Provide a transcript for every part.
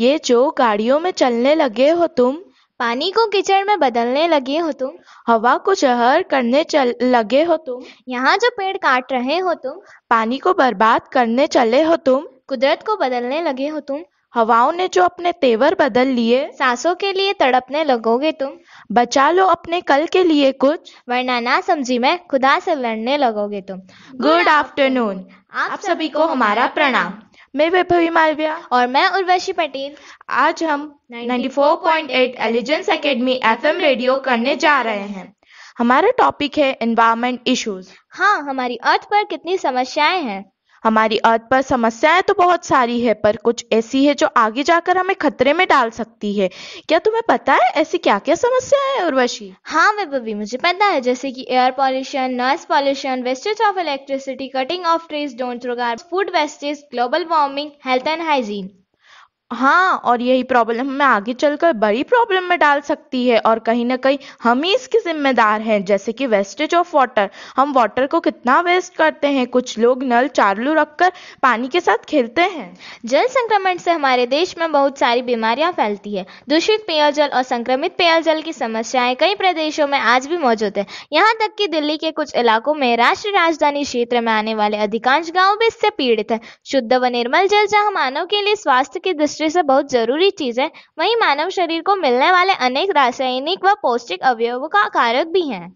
ये जो गाड़ियों में चलने लगे हो तुम पानी को कीचड़ में बदलने लगे हो तुम हवा को जहर करने चल लगे हो तुम यहाँ जो पेड़ काट रहे हो तुम पानी को बर्बाद करने चले हो तुम कुदरत को बदलने लगे हो तुम हवाओं ने जो अपने तेवर बदल लिए सांसों के लिए तड़पने लगोगे तुम बचा लो अपने कल के लिए कुछ वरना ना समझी मैं खुदा से लड़ने लगोगे तुम गुड आफ्टरनून आप सभी को हमारा प्रणाम मैं वैभवी मालविया और मैं उर्वशी पटेल आज हम 94.8 एलिजेंस एकेडमी एफएम रेडियो करने जा रहे हैं हमारा टॉपिक है एनवायरमेंट इश्यूज हाँ हमारी अर्थ पर कितनी समस्याएं हैं हमारी अर्थ पर समस्याएं तो बहुत सारी है पर कुछ ऐसी है जो आगे जाकर हमें खतरे में डाल सकती है क्या तुम्हें पता है ऐसी क्या क्या समस्या है उर्वशी हाँ वैभवी मुझे पता है जैसे कि air pollution noise pollution wastage of electricity cutting of trees don't रोगार food wastage global warming health and hygiene हाँ और यही प्रॉब्लम हमें आगे चलकर बड़ी प्रॉब्लम में डाल सकती है और कहीं ना कहीं हम ही इसके जिम्मेदार हैं जैसे कि वेस्टेज ऑफ वाटर हम वाटर को कितना वेस्ट करते हैं कुछ लोग नल चालू रखकर पानी के साथ खेलते हैं जल संक्रमण से हमारे देश में बहुत सारी बीमारियां फैलती है दूषित पेयजल और संक्रमित पेयजल की समस्याएं कई प्रदेशों में आज भी मौजूद है यहाँ तक की दिल्ली के कुछ इलाकों में राष्ट्रीय राजधानी क्षेत्र में आने वाले अधिकांश गाँव भी इससे पीड़ित है शुद्ध व निर्मल जल जहाँ मानव के लिए स्वास्थ्य की दृष्टि दृष्टि से बहुत जरूरी चीज है वही मानव शरीर को मिलने वाले अनेक रासायनिक व पौष्टिक अवयवों का कारक भी है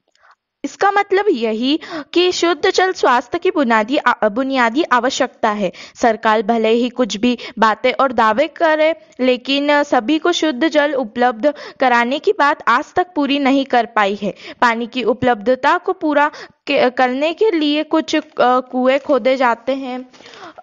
इसका मतलब यही कि शुद्ध जल स्वास्थ्य की बुनियादी बुनियादी आवश्यकता है सरकार भले ही कुछ भी बातें और दावे करे लेकिन सभी को शुद्ध जल उपलब्ध कराने की बात आज तक पूरी नहीं कर पाई है पानी की उपलब्धता को पूरा करने के लिए कुछ कुएं खोदे जाते हैं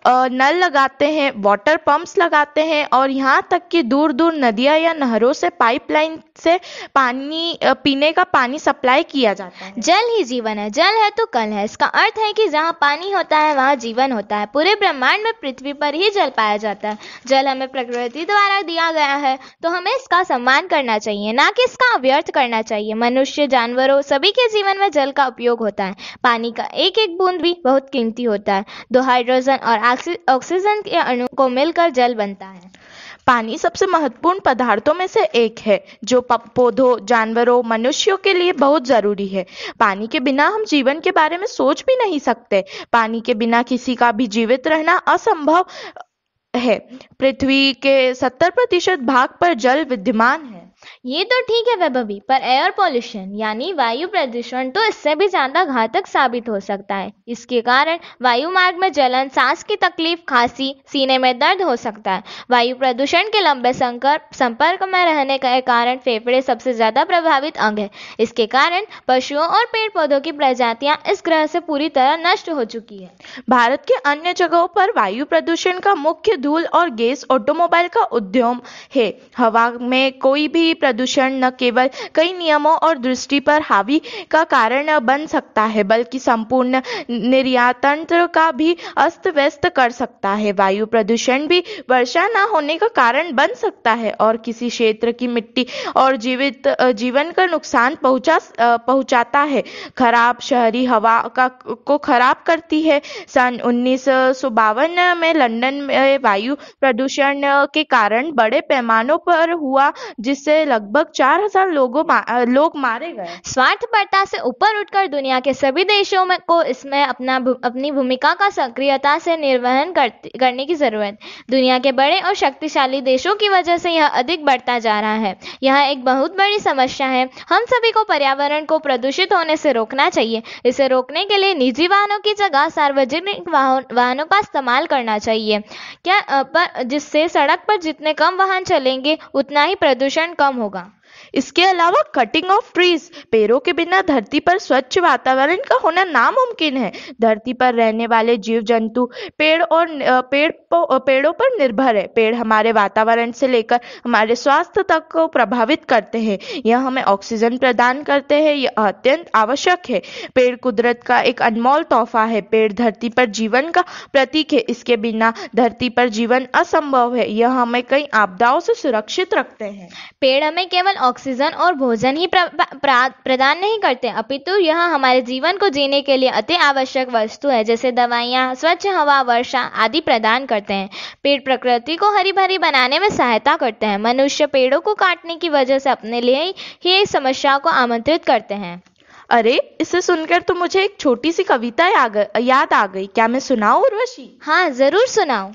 नल लगाते हैं वाटर पंप्स लगाते हैं और यहाँ तक कि दूर दूर नदियाँ या नहरों से पाइपलाइन से पानी पीने का पानी सप्लाई किया जाता है जल ही जीवन है जल है तो कल है इसका अर्थ है कि जहाँ पानी होता है वहाँ जीवन होता है पूरे ब्रह्मांड में पृथ्वी पर ही जल पाया जाता है जल हमें प्रकृति द्वारा दिया गया है तो हमें इसका सम्मान करना चाहिए ना कि इसका व्यर्थ करना चाहिए मनुष्य जानवरों सभी के जीवन में जल का उपयोग होता है पानी का एक एक बूंद भी बहुत कीमती होता है दो हाइड्रोजन और ऑक्सीजन के अणु को मिलकर जल बनता है पानी सबसे महत्वपूर्ण पदार्थों में से एक है जो पौधों जानवरों मनुष्यों के लिए बहुत ज़रूरी है पानी के बिना हम जीवन के बारे में सोच भी नहीं सकते पानी के बिना किसी का भी जीवित रहना असंभव है पृथ्वी के सत्तर प्रतिशत भाग पर जल विद्यमान ये तो ठीक है वैभवी पर एयर पॉल्यूशन यानी वायु प्रदूषण तो इससे भी ज़्यादा घातक साबित हो सकता है इसके कारण वायु मार्ग में जलन सांस की तकलीफ खांसी सीने में दर्द हो सकता है वायु प्रदूषण के लंबे संपर्क में रहने के कारण फेफड़े सबसे ज़्यादा प्रभावित अंग है इसके कारण पशुओं और पेड़ पौधों की प्रजातियां इस ग्रह से पूरी तरह नष्ट हो चुकी है भारत के अन्य जगहों पर वायु प्रदूषण का मुख्य धूल और गैस ऑटोमोबाइल का उद्यम है हवा में कोई भी प्रदूषण न केवल कई नियमों और दृष्टि पर हावी का कारण बन सकता है बल्कि संपूर्ण निर्यातंत्र का भी अस्त व्यस्त कर सकता है वायु प्रदूषण भी वर्षा न होने का कारण बन सकता है और किसी क्षेत्र की मिट्टी और जीवित जीवन का नुकसान पहुंचा पहुंचाता है खराब शहरी हवा का को खराब करती है सन उन्नीस में लंदन में वायु प्रदूषण के कारण बड़े पैमानों पर हुआ जिससे गए लगभग चार हजार लोगों मा, लोग मारे गए स्वार्थपरता से ऊपर उठकर दुनिया के सभी देशों में को इसमें अपना अपनी भूमिका का सक्रियता से निर्वहन कर, करने की जरूरत दुनिया के बड़े और शक्तिशाली देशों की वजह से यह अधिक बढ़ता जा रहा है यह एक बहुत बड़ी समस्या है हम सभी को पर्यावरण को प्रदूषित होने से रोकना चाहिए इसे रोकने के लिए निजी वाहनों की जगह सार्वजनिक वाहनों का इस्तेमाल करना चाहिए क्या जिससे सड़क पर जितने कम वाहन चलेंगे उतना ही प्रदूषण कम कम होगा इसके अलावा कटिंग ऑफ ट्रीज पेड़ों के बिना धरती पर स्वच्छ वातावरण का होना नामुमकिन है धरती पर रहने वाले जीव जंतु पेड़ और पेड़ पेड़ों पर निर्भर है पेड़ हमारे वातावरण से लेकर हमारे स्वास्थ्य तक को प्रभावित करते हैं यह हमें ऑक्सीजन प्रदान करते हैं यह अत्यंत आवश्यक है पेड़ कुदरत का एक अनमोल तोहफा है पेड़ धरती पर जीवन का प्रतीक है इसके बिना धरती पर जीवन असंभव है यह हमें कई आपदाओं से सुरक्षित रखते हैं पेड़ हमें केवल ऑक्सीजन और भोजन ही प्रदान नहीं करते अपितु यह हमारे जीवन को जीने के लिए अति आवश्यक वस्तु है जैसे दवाइयाँ स्वच्छ हवा वर्षा आदि प्रदान करते हैं पेड़ प्रकृति को हरी भरी बनाने में सहायता करते हैं मनुष्य पेड़ों को काटने की वजह से अपने लिए ही इस समस्या को आमंत्रित करते हैं अरे इसे सुनकर तो मुझे एक छोटी सी कविता याद आ गई क्या मैं सुनाऊं उर्वशी हाँ जरूर सुनाऊं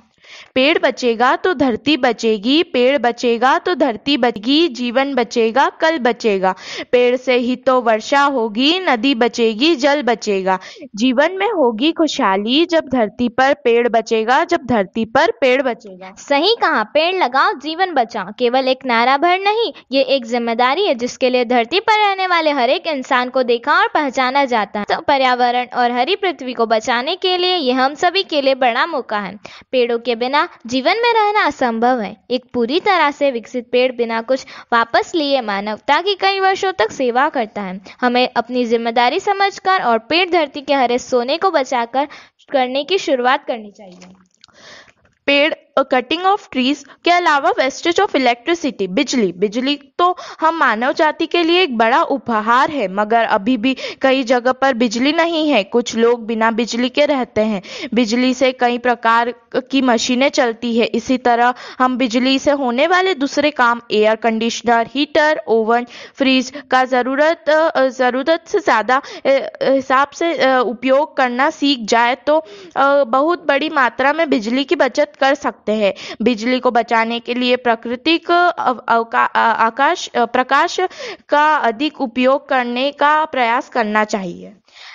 पेड़ बचेगा तो धरती बचेगी पेड़ बचेगा तो धरती बचेगी जीवन बचेगा कल बचेगा पेड़ से ही तो वर्षा होगी नदी बचेगी जल बचेगा जीवन में होगी खुशहाली जब धरती पर पेड़ बचेगा जब धरती पर पेड़ बचेगा सही कहा पेड़ लगाओ जीवन बचाओ केवल एक नारा भर नहीं ये एक जिम्मेदारी है जिसके लिए धरती पर रहने वाले हर एक इंसान को देखा और पहचाना जाता है तो पर्यावरण और हरी पृथ्वी को बचाने के लिए यह हम सभी के लिए बड़ा मौका है पेड़ों के बिना जीवन में रहना असंभव है एक पूरी तरह से विकसित पेड़ बिना कुछ वापस लिए मानवता की कई वर्षों तक सेवा करता है हमें अपनी जिम्मेदारी समझकर और पेड़ धरती के हरे सोने को बचाकर करने की शुरुआत करनी चाहिए पेड़ कटिंग ऑफ ट्रीज के अलावा वेस्टेज ऑफ इलेक्ट्रिसिटी बिजली बिजली तो हम मानव जाति के लिए एक बड़ा उपहार है मगर अभी भी कई जगह पर बिजली नहीं है कुछ लोग बिना बिजली के रहते हैं बिजली से कई प्रकार की मशीनें चलती है इसी तरह हम बिजली से होने वाले दूसरे काम air conditioner heater oven fridge का ज़रूरत ज़रूरत से ज़्यादा हिसाब से उपयोग करना सीख जाए तो बहुत बड़ी मात्रा में बिजली की बचत कर सकते सकते हैं बिजली को बचाने के लिए प्राकृतिक आकाश प्रकाश का अधिक उपयोग करने का प्रयास करना चाहिए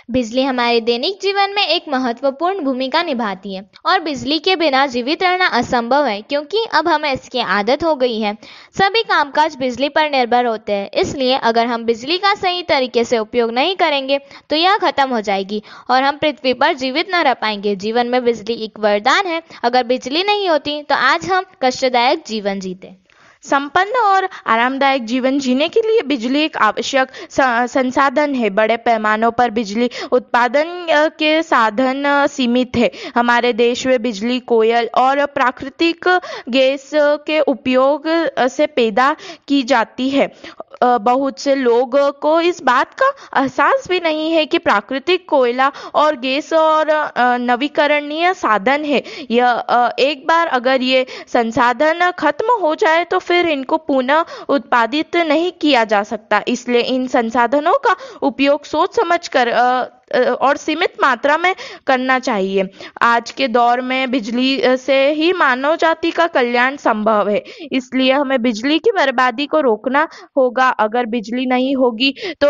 बिजली हमारे दैनिक जीवन में एक महत्वपूर्ण भूमिका निभाती है और बिजली के बिना जीवित रहना असंभव है क्योंकि अब हमें इसकी आदत हो गई है सभी कामकाज बिजली पर निर्भर होते हैं इसलिए अगर हम बिजली का सही तरीके से उपयोग नहीं करेंगे तो यह खत्म हो जाएगी और हम पृथ्वी पर जीवित न रह पाएंगे जीवन में बिजली एक वरदान है अगर बिजली नहीं होती तो आज हम कष्टदायक जीवन जीते संपन्न और आरामदायक जीवन जीने के लिए बिजली एक आवश्यक संसाधन है बड़े पैमानों पर बिजली उत्पादन के साधन सीमित है हमारे देश में बिजली कोयल और प्राकृतिक गैस के उपयोग से पैदा की जाती है बहुत से लोग को इस बात का एहसास भी नहीं है कि प्राकृतिक कोयला और गैस और नवीकरणीय साधन है यह एक बार अगर ये संसाधन खत्म हो जाए तो फिर इनको पुनः उत्पादित नहीं किया जा सकता इसलिए इन संसाधनों का उपयोग सोच समझ कर आ, और सीमित मात्रा में करना चाहिए आज के दौर में बिजली से ही मानव जाति का कल्याण संभव है इसलिए हमें बिजली की बर्बादी को रोकना होगा अगर बिजली नहीं होगी तो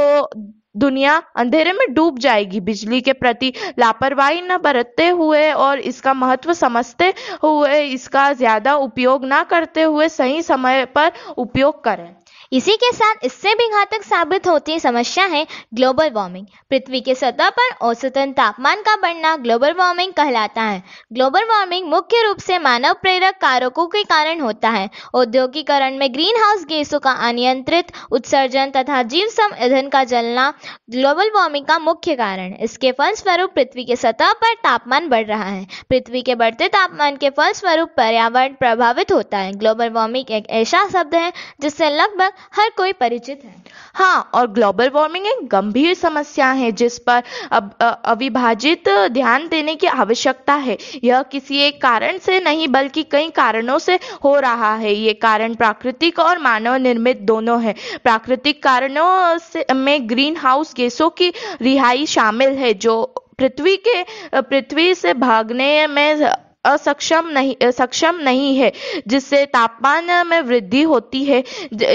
दुनिया अंधेरे में डूब जाएगी बिजली के प्रति लापरवाही न बरतते हुए और इसका महत्व समझते हुए इसका ज़्यादा उपयोग ना करते हुए सही समय पर उपयोग करें इसी के साथ इससे भी घातक साबित होती समस्या है ग्लोबल वार्मिंग पृथ्वी के सतह पर औसतन तापमान का बढ़ना ग्लोबल वार्मिंग कहलाता है ग्लोबल वार्मिंग मुख्य रूप से मानव प्रेरक कारकों के कारण होता है औद्योगिकरण में ग्रीन हाउस गैसों का अनियंत्रित उत्सर्जन तथा जीव सम ईंधन का जलना ग्लोबल वार्मिंग का मुख्य कारण इसके फलस्वरूप पृथ्वी के सतह पर तापमान बढ़ रहा है पृथ्वी के बढ़ते तापमान के फलस्वरूप पर्यावरण प्रभावित होता है ग्लोबल वार्मिंग एक ऐसा शब्द है जिससे लगभग हर कोई परिचित है हाँ और ग्लोबल वार्मिंग एक गंभीर समस्या है जिस पर अब अविभाजित ध्यान देने की आवश्यकता है यह किसी एक कारण से नहीं बल्कि कई कारणों से हो रहा है ये कारण प्राकृतिक और मानव निर्मित दोनों है प्राकृतिक कारणों से में ग्रीन हाउस गैसों की रिहाई शामिल है जो पृथ्वी के पृथ्वी से भागने में असक्षम नहीं सक्षम नहीं है जिससे तापमान में वृद्धि होती है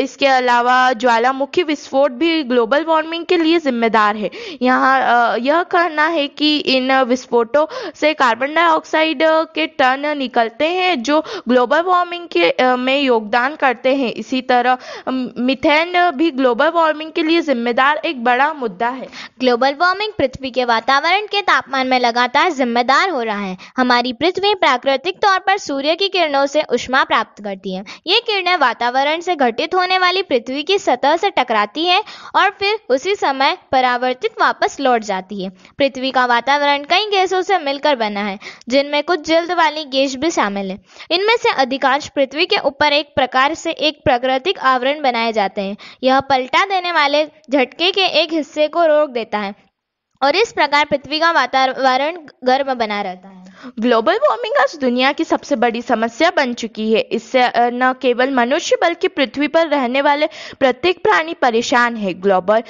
इसके अलावा ज्वालामुखी विस्फोट भी ग्लोबल वार्मिंग के लिए जिम्मेदार है यहाँ यह कहना है कि इन विस्फोटों से कार्बन डाइऑक्साइड के टन निकलते हैं जो ग्लोबल वार्मिंग के में योगदान करते हैं इसी तरह मिथेन भी ग्लोबल वार्मिंग के लिए जिम्मेदार एक बड़ा मुद्दा है ग्लोबल वार्मिंग पृथ्वी के वातावरण के तापमान में लगातार जिम्मेदार हो रहा है हमारी पृथ्वी प्राकृतिक तौर पर सूर्य की किरणों से उष्मा प्राप्त करती हैं ये किरणें वातावरण से घटित होने वाली पृथ्वी की सतह से टकराती हैं और फिर उसी समय परावर्तित वापस लौट जाती है पृथ्वी का वातावरण कई गैसों से मिलकर बना है जिनमें कुछ जल्द वाली गैस भी शामिल है इनमें से अधिकांश पृथ्वी के ऊपर एक प्रकार से एक प्राकृतिक आवरण बनाए जाते हैं यह पलटा देने वाले झटके के एक हिस्से को रोक देता है और इस प्रकार पृथ्वी का वातावरण गर्म बना रहता है ग्लोबल वार्मिंग आज दुनिया की सबसे बड़ी समस्या बन चुकी है इससे न केवल मनुष्य बल्कि पृथ्वी पर रहने वाले प्रत्येक प्राणी परेशान है ग्लोबल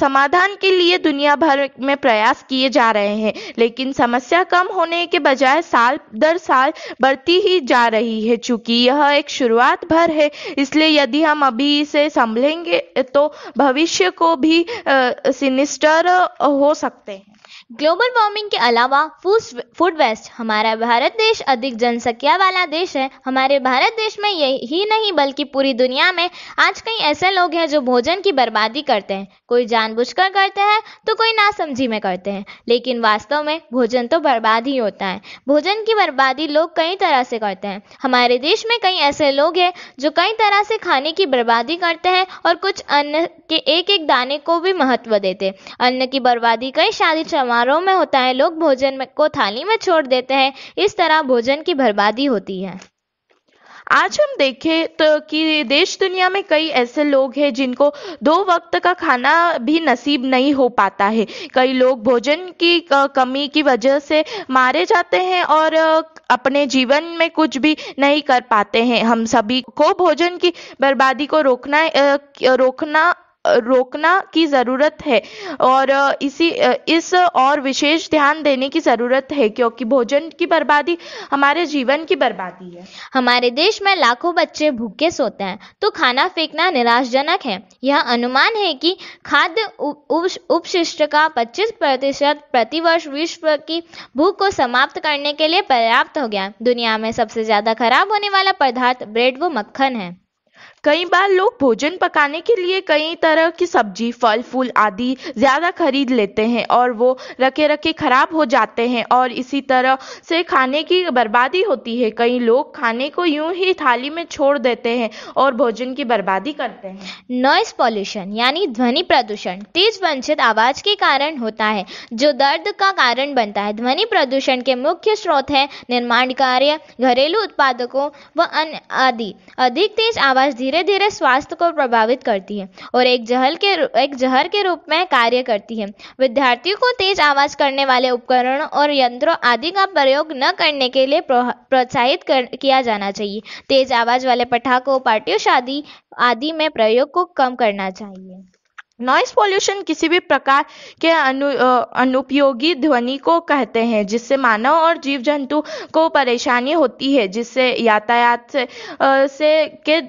समाधान के लिए दुनिया भर में प्रयास किए जा रहे हैं लेकिन समस्या कम होने के बजाय साल दर साल बढ़ती ही जा रही है चूंकि यह एक शुरुआत भर है इसलिए यदि हम अभी इसे संभलेंगे तो भविष्य को भी सिनिस्टर हो सकते हैं ग्लोबल वार्मिंग के अलावा फूड वेस्ट हमारा भारत देश अधिक जनसंख्या वाला देश है हमारे भारत देश में यही नहीं बल्कि पूरी दुनिया में आज कई ऐसे लोग हैं जो भोजन की बर्बादी करते हैं कोई जानबूझकर करते हैं तो कोई नासमझी में करते हैं लेकिन वास्तव में भोजन तो बर्बाद ही होता है भोजन की बर्बादी लोग कई तरह से करते हैं हमारे देश में कई ऐसे लोग हैं जो कई तरह से खाने की बर्बादी करते हैं और कुछ अन्न के एक एक दाने को भी महत्व देते अन्न की बर्बादी कई शादी समारोह में होता है लोग भोजन में, को थाली में छोड़ देते हैं इस तरह भोजन की बर्बादी होती है आज हम देखें तो कि देश दुनिया में कई ऐसे लोग हैं जिनको दो वक्त का खाना भी नसीब नहीं हो पाता है कई लोग भोजन की कमी की वजह से मारे जाते हैं और अपने जीवन में कुछ भी नहीं कर पाते हैं हम सभी को भोजन की बर्बादी को रोकना रोकना रोकना की ज़रूरत है और इसी इस और विशेष ध्यान देने की ज़रूरत है क्योंकि भोजन की बर्बादी हमारे जीवन की बर्बादी है हमारे देश में लाखों बच्चे भूखे सोते हैं तो खाना फेंकना निराशजनक है यह अनुमान है कि खाद्य उपशिष्ट का 25 प्रतिशत प्रतिवर्ष विश्व की भूख को समाप्त करने के लिए पर्याप्त हो गया दुनिया में सबसे ज़्यादा खराब होने वाला पदार्थ ब्रेड व मक्खन है कई बार लोग भोजन पकाने के लिए कई तरह की सब्जी फल फूल आदि ज़्यादा खरीद लेते हैं और वो रखे रखे खराब हो जाते हैं और इसी तरह से खाने की बर्बादी होती है कई लोग खाने को यूं ही थाली में छोड़ देते हैं और भोजन की बर्बादी करते हैं नॉइस पॉल्यूशन यानी ध्वनि प्रदूषण तेज वंचित आवाज के कारण होता है जो दर्द का कारण बनता है ध्वनि प्रदूषण के मुख्य स्रोत है निर्माण कार्य घरेलू उत्पादकों व अन्य आदि अधिक तेज आवाज धीरे धीरे धीरे स्वास्थ्य को प्रभावित करती है और एक जहल के एक जहर के रूप में कार्य करती है विद्यार्थियों को तेज आवाज करने वाले उपकरण और यंत्रों आदि का प्रयोग न करने के लिए प्रोत्साहित किया जाना चाहिए तेज आवाज वाले पटाखों पार्टियों शादी आदि में प्रयोग को कम करना चाहिए नॉइस पॉल्यूशन किसी भी प्रकार के अनु अनुपयोगी ध्वनि को कहते हैं जिससे मानव और जीव जंतु को परेशानी होती है जिससे यातायात से, से के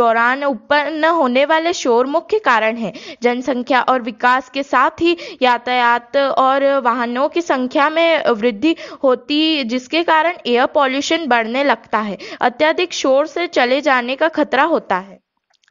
दौरान उत्पन्न होने वाले शोर मुख्य कारण है जनसंख्या और विकास के साथ ही यातायात और वाहनों की संख्या में वृद्धि होती जिसके कारण एयर पॉल्यूशन बढ़ने लगता है अत्यधिक शोर से चले जाने का खतरा होता है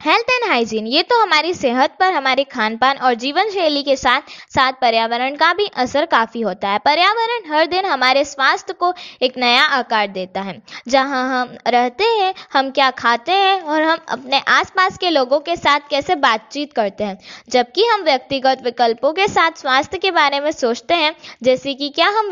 हेल्थ एंड हाइजीन ये तो हमारी सेहत पर हमारे खान पान और जीवन शैली के साथ साथ पर्यावरण का भी असर काफ़ी होता है पर्यावरण हर दिन हमारे स्वास्थ्य को एक नया आकार देता है जहाँ हम रहते हैं हम क्या खाते हैं और हम अपने आसपास के लोगों के साथ कैसे बातचीत करते हैं जबकि हम व्यक्तिगत विकल्पों के साथ स्वास्थ्य के बारे में सोचते हैं जैसे कि क्या हम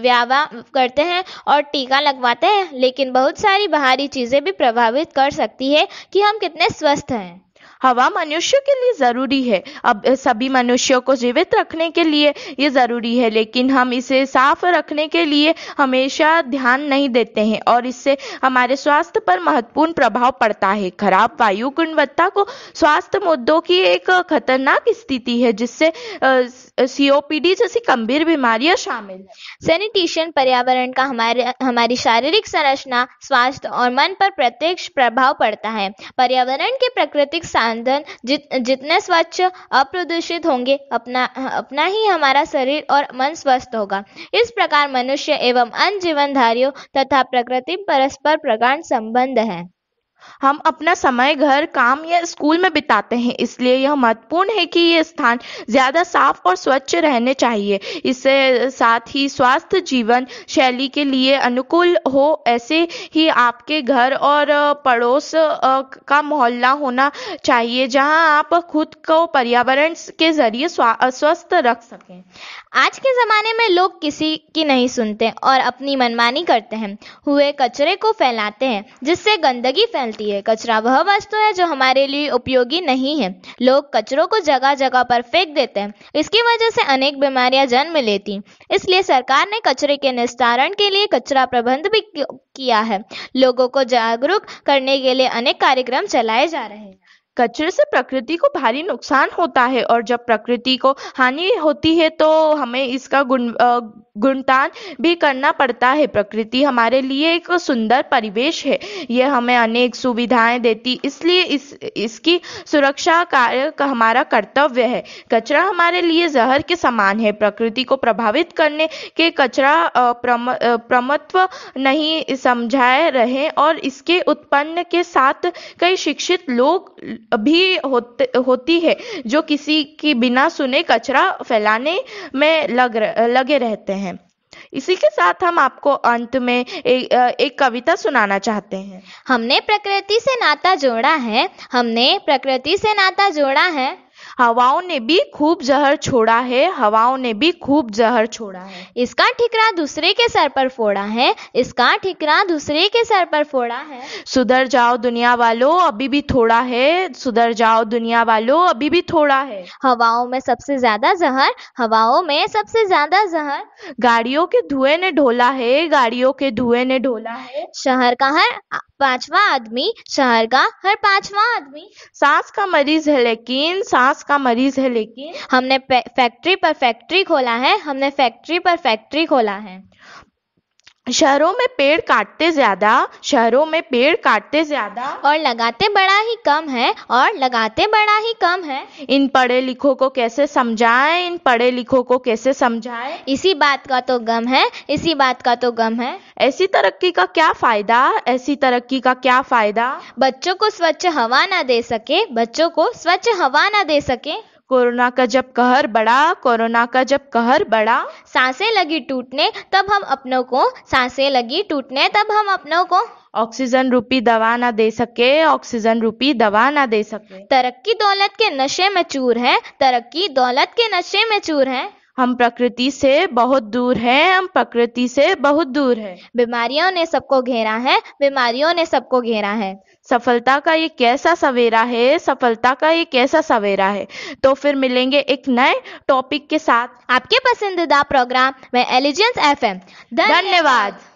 व्यावा करते हैं और टीका लगवाते हैं लेकिन बहुत सारी बाहरी चीज़ें भी प्रभावित कर सकती है कि हम कितने स्वस्थ Martin हवा मनुष्य के लिए ज़रूरी है अब सभी मनुष्यों को जीवित रखने के लिए ये ज़रूरी है लेकिन हम इसे साफ रखने के लिए हमेशा ध्यान नहीं देते हैं और इससे हमारे स्वास्थ्य पर महत्वपूर्ण प्रभाव पड़ता है खराब वायु गुणवत्ता को स्वास्थ्य मुद्दों की एक खतरनाक स्थिति है जिससे सीओपीडी जैसी गंभीर बीमारियां शामिल है सैनिटेशन पर्यावरण का हमारे हमारी शारीरिक संरचना स्वास्थ्य और मन पर प्रत्यक्ष प्रभाव पड़ता है पर्यावरण के प्राकृतिक बंधन जित जितने स्वच्छ अप्रदूषित होंगे अपना अपना ही हमारा शरीर और मन स्वस्थ होगा इस प्रकार मनुष्य एवं अन्य जीवनधारियों तथा प्रकृति परस्पर प्रगाढ़ संबंध है हम अपना समय घर काम या स्कूल में बिताते हैं इसलिए यह महत्वपूर्ण है कि ये स्थान ज़्यादा साफ और स्वच्छ रहने चाहिए इससे साथ ही स्वास्थ्य जीवन शैली के लिए अनुकूल हो ऐसे ही आपके घर और पड़ोस का मोहल्ला होना चाहिए जहां आप खुद को पर्यावरण के जरिए स्वस्थ रख सकें आज के ज़माने में लोग किसी की नहीं सुनते और अपनी मनमानी करते हैं हुए कचरे को फैलाते हैं जिससे गंदगी फैल मिलती है कचरा वह वस्तु है जो हमारे लिए उपयोगी नहीं है लोग कचरों को जगह जगह पर फेंक देते हैं इसकी वजह से अनेक बीमारियां जन्म लेती इसलिए सरकार ने कचरे के निस्तारण के लिए कचरा प्रबंध भी किया है लोगों को जागरूक करने के लिए अनेक कार्यक्रम चलाए जा रहे हैं कचरे से प्रकृति को भारी नुकसान होता है और जब प्रकृति को हानि होती है तो हमें इसका गुण गुणतान भी करना पड़ता है प्रकृति हमारे लिए एक सुंदर परिवेश है यह हमें अनेक सुविधाएं देती इसलिए इस इसकी सुरक्षा कार्य का हमारा कर्तव्य है कचरा हमारे लिए जहर के समान है प्रकृति को प्रभावित करने के कचरा प्रम, प्रमत्व नहीं समझाए रहे और इसके उत्पन्न के साथ कई शिक्षित लोग भी होते होती है जो किसी की बिना सुने कचरा फैलाने में लग लगे रहते हैं इसी के साथ हम आपको अंत में ए, एक कविता सुनाना चाहते हैं हमने प्रकृति से नाता जोड़ा है हमने प्रकृति से नाता जोड़ा है हवाओं ने भी खूब जहर छोड़ा है हवाओं ने भी खूब जहर छोड़ा है इसका ठिकरा दूसरे के सर पर फोड़ा है इसका ठिकरा दूसरे के सर पर फोड़ा है सुधर जाओ दुनिया वालों अभी भी थोड़ा है सुधर जाओ दुनिया वालों अभी भी थोड़ा है हवाओं में सबसे ज्यादा जहर हवाओं में सबसे ज्यादा जहर गाड़ियों के धुएं ने ढोला है गाड़ियों के धुएं ने ढोला है शहर का हर पांचवा आदमी शहर का हर पांचवा आदमी सांस का मरीज है लेकिन सांस का मरीज है लेकिन हमने फैक्ट्री पर फैक्ट्री खोला है हमने फैक्ट्री पर फैक्ट्री खोला है शहरों में पेड़ काटते ज़्यादा शहरों में पेड़ काटते ज़्यादा और लगाते बड़ा ही कम है और लगाते बड़ा ही कम है इन पढ़े लिखों को कैसे समझाएं इन पढ़े लिखों को कैसे समझाएं इसी बात का तो गम है इसी बात का तो गम है ऐसी तरक्की का क्या फ़ायदा ऐसी तरक्की का क्या फ़ायदा बच्चों को स्वच्छ हवा ना दे सके बच्चों को स्वच्छ हवा ना दे सके कोरोना का जब कहर बढ़ा कोरोना का जब कहर बढ़ा सांसें लगी टूटने तब हम अपनों को सांसें लगी टूटने तब हम अपनों को ऑक्सीजन रूपी दवा ना दे सके ऑक्सीजन रूपी दवा ना दे सके तरक्की दौलत के नशे में चूर है तरक्की दौलत के नशे में चूर है हम प्रकृति से बहुत दूर हैं हम प्रकृति से बहुत दूर हैं बीमारियों ने सबको घेरा है बीमारियों ने सबको घेरा है सफलता का ये कैसा सवेरा है सफलता का ये कैसा सवेरा है तो फिर मिलेंगे एक नए टॉपिक के साथ आपके पसंदीदा प्रोग्राम में एलिजेंस एफ धन्यवाद